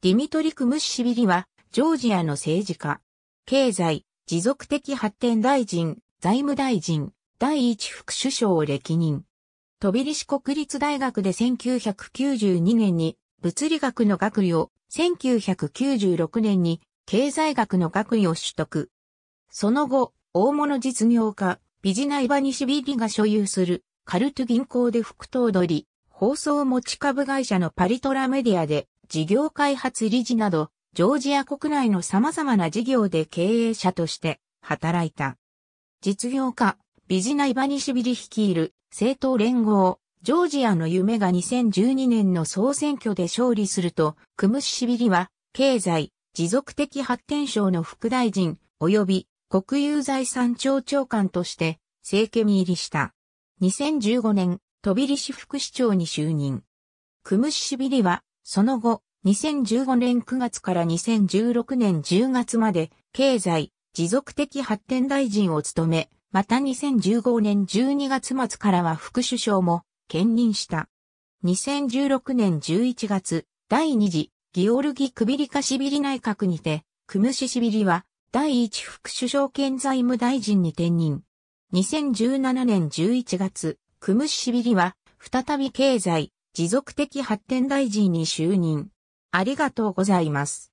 ディミトリ・クムッシビリは、ジョージアの政治家、経済、持続的発展大臣、財務大臣、第一副首相を歴任。飛びリシ国立大学で1992年に物理学の学位を、1996年に経済学の学位を取得。その後、大物実業家、ビジナイバニシビリが所有するカルト銀行で副頭取、放送持ち株会社のパリトラメディアで事業開発理事など、ジョージア国内の様々な事業で経営者として働いた。実業家、ビジナ・イバニシビリ率いる政党連合、ジョージアの夢が2012年の総選挙で勝利すると、クムシシビリは、経済、持続的発展省の副大臣、及び国有財産庁長官として、政権入りした。2015年、トビリ市副市長に就任。クムシシビリは、その後、2015年9月から2016年10月まで、経済、持続的発展大臣を務め、また2015年12月末からは副首相も兼任した。2016年11月、第2次ギオルギ・クビリカシビリ内閣にて、クムシシビリは第1副首相兼財務大臣に転任。2017年11月、クムシシビリは再び経済、持続的発展大臣に就任。ありがとうございます。